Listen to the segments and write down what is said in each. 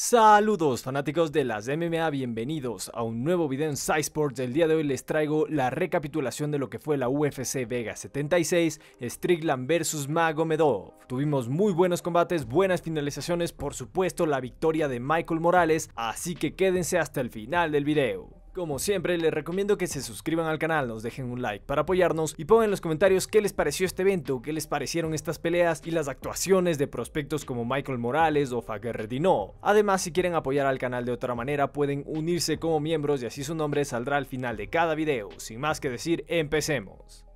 Saludos fanáticos de las MMA, bienvenidos a un nuevo video en SciSports. El día de hoy les traigo la recapitulación de lo que fue la UFC Vega 76, Strickland vs Magomedov. Tuvimos muy buenos combates, buenas finalizaciones, por supuesto la victoria de Michael Morales, así que quédense hasta el final del video. Como siempre, les recomiendo que se suscriban al canal, nos dejen un like para apoyarnos y pongan en los comentarios qué les pareció este evento, qué les parecieron estas peleas y las actuaciones de prospectos como Michael Morales o Faguer Además, si quieren apoyar al canal de otra manera, pueden unirse como miembros y así su nombre saldrá al final de cada video. Sin más que decir, empecemos.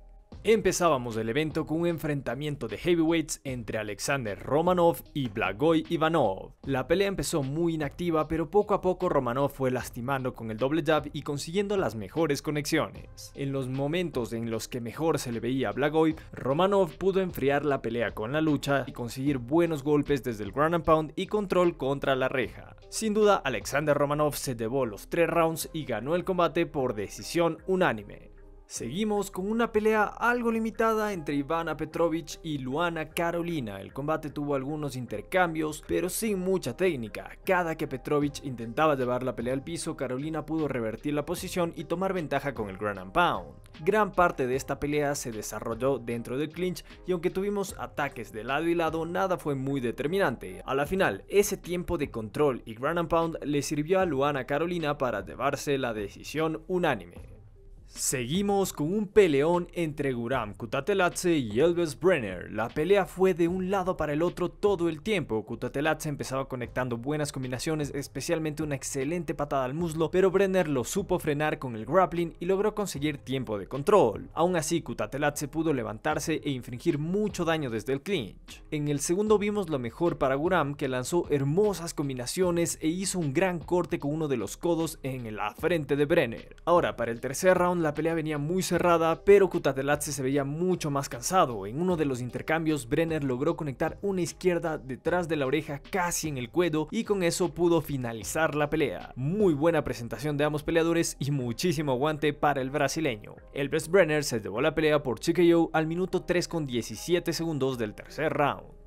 Empezábamos el evento con un enfrentamiento de heavyweights entre Alexander Romanov y Blagoy Ivanov. La pelea empezó muy inactiva, pero poco a poco Romanov fue lastimando con el doble jab y consiguiendo las mejores conexiones. En los momentos en los que mejor se le veía a Blagoy, Romanov pudo enfriar la pelea con la lucha y conseguir buenos golpes desde el ground and pound y control contra la reja. Sin duda, Alexander Romanov se llevó los tres rounds y ganó el combate por decisión unánime. Seguimos con una pelea algo limitada entre Ivana Petrovich y Luana Carolina. El combate tuvo algunos intercambios, pero sin mucha técnica. Cada que Petrovich intentaba llevar la pelea al piso, Carolina pudo revertir la posición y tomar ventaja con el Grand and Pound. Gran parte de esta pelea se desarrolló dentro del clinch y aunque tuvimos ataques de lado y lado, nada fue muy determinante. A la final, ese tiempo de control y Grand and Pound le sirvió a Luana Carolina para llevarse la decisión unánime. Seguimos con un peleón entre Guram Kutatelatze y Elvis Brenner. La pelea fue de un lado para el otro todo el tiempo. Kutatelatze empezaba conectando buenas combinaciones, especialmente una excelente patada al muslo, pero Brenner lo supo frenar con el grappling y logró conseguir tiempo de control. Aún así, Kutatelatze pudo levantarse e infringir mucho daño desde el clinch. En el segundo vimos lo mejor para Guram, que lanzó hermosas combinaciones e hizo un gran corte con uno de los codos en la frente de Brenner. Ahora, para el tercer round la pelea venía muy cerrada, pero Kutatelatse se veía mucho más cansado. En uno de los intercambios, Brenner logró conectar una izquierda detrás de la oreja casi en el cuello y con eso pudo finalizar la pelea. Muy buena presentación de ambos peleadores y muchísimo aguante para el brasileño. Elvis Brenner se llevó la pelea por TKO al minuto 3 con 17 segundos del tercer round.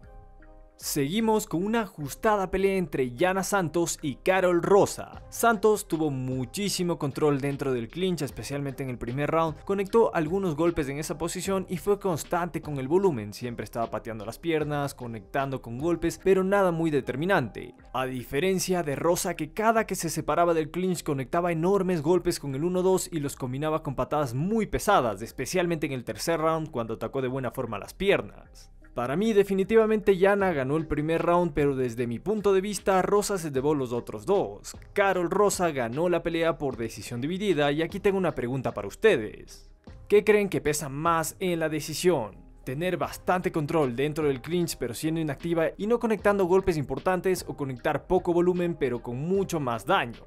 Seguimos con una ajustada pelea entre Yana Santos y Carol Rosa. Santos tuvo muchísimo control dentro del clinch, especialmente en el primer round, conectó algunos golpes en esa posición y fue constante con el volumen, siempre estaba pateando las piernas, conectando con golpes, pero nada muy determinante. A diferencia de Rosa que cada que se separaba del clinch conectaba enormes golpes con el 1-2 y los combinaba con patadas muy pesadas, especialmente en el tercer round cuando atacó de buena forma las piernas. Para mí definitivamente Yana ganó el primer round, pero desde mi punto de vista Rosa se llevó los otros dos. Carol Rosa ganó la pelea por decisión dividida y aquí tengo una pregunta para ustedes. ¿Qué creen que pesa más en la decisión? tener bastante control dentro del clinch pero siendo inactiva y no conectando golpes importantes o conectar poco volumen pero con mucho más daño.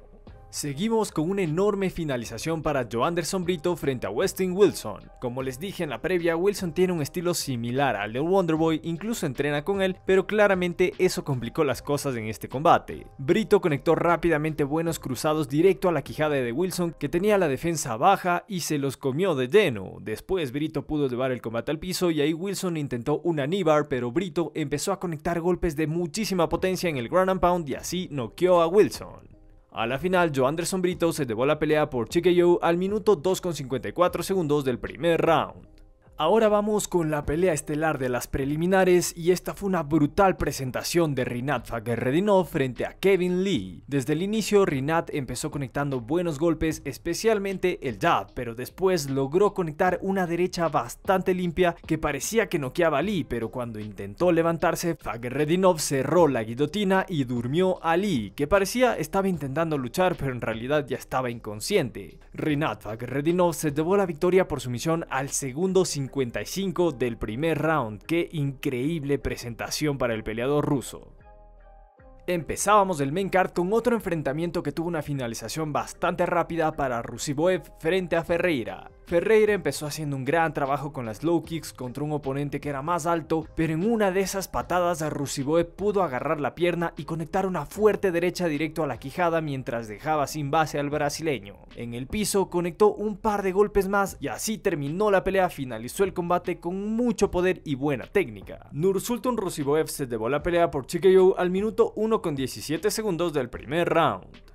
Seguimos con una enorme finalización para Joe Anderson Brito frente a Westin Wilson. Como les dije en la previa, Wilson tiene un estilo similar al de Wonderboy, incluso entrena con él, pero claramente eso complicó las cosas en este combate. Brito conectó rápidamente buenos cruzados directo a la quijada de Wilson, que tenía la defensa baja y se los comió de lleno. Después Brito pudo llevar el combate al piso y ahí Wilson intentó un aníbar, pero Brito empezó a conectar golpes de muchísima potencia en el ground and pound y así noqueó a Wilson. A la final, Joe Anderson Brito se llevó la pelea por TKO al minuto 2.54 segundos del primer round. Ahora vamos con la pelea estelar de las preliminares y esta fue una brutal presentación de Rinat Fakerredinov frente a Kevin Lee. Desde el inicio Rinat empezó conectando buenos golpes, especialmente el jab, pero después logró conectar una derecha bastante limpia que parecía que noqueaba a Lee, pero cuando intentó levantarse Fakerredinov cerró la guillotina y durmió a Lee, que parecía estaba intentando luchar pero en realidad ya estaba inconsciente. Rinat Fakerredinov se llevó la victoria por sumisión al segundo 55 del primer round. Qué increíble presentación para el peleador ruso. Empezábamos el main card con otro enfrentamiento que tuvo una finalización bastante rápida para Rusiboev frente a Ferreira. Ferreira empezó haciendo un gran trabajo con las low kicks contra un oponente que era más alto, pero en una de esas patadas Rusiboe pudo agarrar la pierna y conectar una fuerte derecha directo a la quijada mientras dejaba sin base al brasileño. En el piso conectó un par de golpes más y así terminó la pelea, finalizó el combate con mucho poder y buena técnica. Nursultan Rusiboev se llevó la pelea por TKO al minuto 1 con 17 segundos del primer round.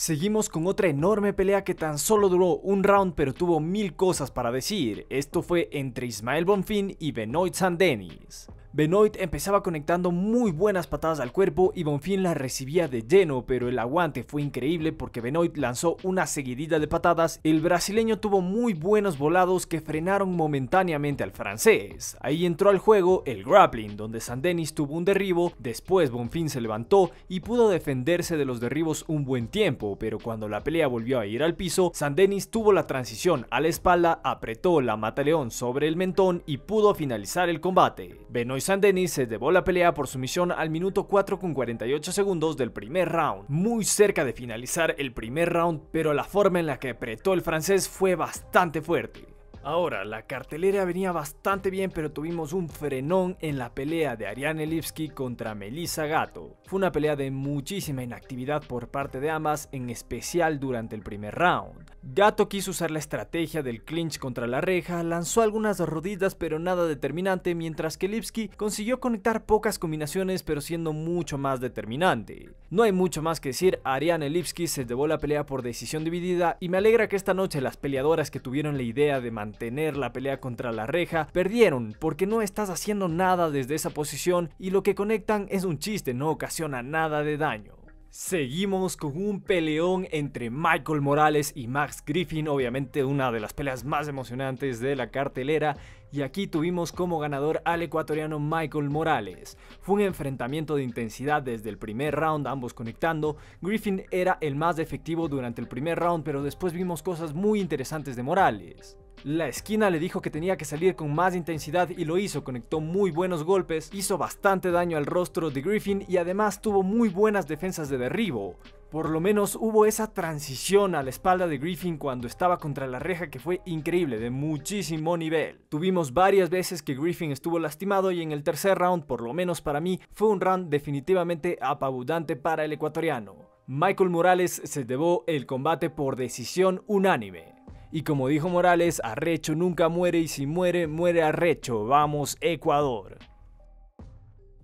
Seguimos con otra enorme pelea que tan solo duró un round pero tuvo mil cosas para decir. Esto fue entre Ismael Bonfin y Benoit Sandenis. Benoit empezaba conectando muy buenas patadas al cuerpo y Bonfim las recibía de lleno, pero el aguante fue increíble porque Benoit lanzó una seguidilla de patadas. El brasileño tuvo muy buenos volados que frenaron momentáneamente al francés. Ahí entró al juego el grappling, donde Sandenis tuvo un derribo, después Bonfim se levantó y pudo defenderse de los derribos un buen tiempo, pero cuando la pelea volvió a ir al piso, Sandenis tuvo la transición a la espalda, apretó la mata león sobre el mentón y pudo finalizar el combate. Y San denis se llevó la pelea por sumisión al minuto 4 con 48 segundos del primer round, muy cerca de finalizar el primer round, pero la forma en la que apretó el francés fue bastante fuerte. Ahora, la cartelera venía bastante bien, pero tuvimos un frenón en la pelea de Ariane Lipsky contra Melissa Gato. Fue una pelea de muchísima inactividad por parte de ambas, en especial durante el primer round. Gato quiso usar la estrategia del clinch contra la reja, lanzó algunas rodillas pero nada determinante, mientras que Lipski consiguió conectar pocas combinaciones pero siendo mucho más determinante. No hay mucho más que decir, Ariane Lipski se llevó la pelea por decisión dividida y me alegra que esta noche las peleadoras que tuvieron la idea de mantener la pelea contra la reja perdieron porque no estás haciendo nada desde esa posición y lo que conectan es un chiste, no ocasiona nada de daño. Seguimos con un peleón entre Michael Morales y Max Griffin, obviamente una de las peleas más emocionantes de la cartelera, y aquí tuvimos como ganador al ecuatoriano Michael Morales. Fue un enfrentamiento de intensidad desde el primer round, ambos conectando. Griffin era el más efectivo durante el primer round, pero después vimos cosas muy interesantes de Morales. La esquina le dijo que tenía que salir con más intensidad y lo hizo, conectó muy buenos golpes, hizo bastante daño al rostro de Griffin y además tuvo muy buenas defensas de derribo. Por lo menos hubo esa transición a la espalda de Griffin cuando estaba contra la reja que fue increíble, de muchísimo nivel. Tuvimos varias veces que Griffin estuvo lastimado y en el tercer round, por lo menos para mí, fue un round definitivamente apabudante para el ecuatoriano. Michael Morales se llevó el combate por decisión unánime. Y como dijo Morales, Arrecho nunca muere y si muere, muere Arrecho. Vamos, Ecuador.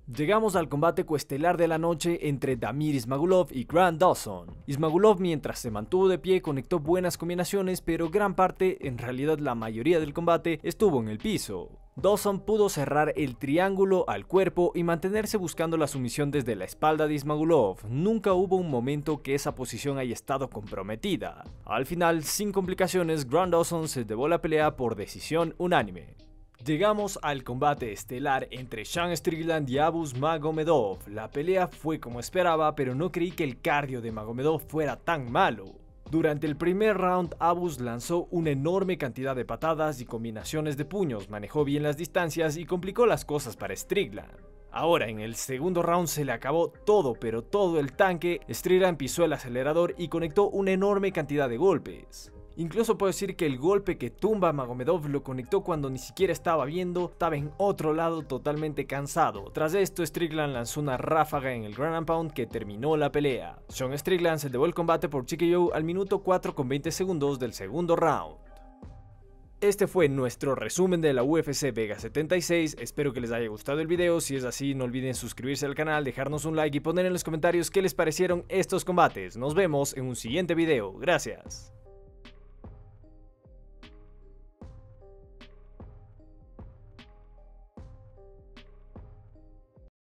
Llegamos al combate cuestelar de la noche entre Damir Ismagulov y Grant Dawson. Ismagulov mientras se mantuvo de pie conectó buenas combinaciones pero gran parte, en realidad la mayoría del combate, estuvo en el piso. Dawson pudo cerrar el triángulo al cuerpo y mantenerse buscando la sumisión desde la espalda de Ismagulov. Nunca hubo un momento que esa posición haya estado comprometida. Al final, sin complicaciones, Grand Dawson se llevó la pelea por decisión unánime. Llegamos al combate estelar entre Sean Strickland y Abus Magomedov. La pelea fue como esperaba, pero no creí que el cardio de Magomedov fuera tan malo. Durante el primer round, Abus lanzó una enorme cantidad de patadas y combinaciones de puños, manejó bien las distancias y complicó las cosas para Strickland. Ahora, en el segundo round se le acabó todo, pero todo el tanque, Strickland pisó el acelerador y conectó una enorme cantidad de golpes. Incluso puedo decir que el golpe que tumba Magomedov lo conectó cuando ni siquiera estaba viendo, estaba en otro lado totalmente cansado. Tras esto, Strickland lanzó una ráfaga en el Grand Pound que terminó la pelea. Sean Strickland se llevó el combate por TKO al minuto 4 con 20 segundos del segundo round. Este fue nuestro resumen de la UFC Vega 76, espero que les haya gustado el video, si es así no olviden suscribirse al canal, dejarnos un like y poner en los comentarios qué les parecieron estos combates. Nos vemos en un siguiente video, gracias.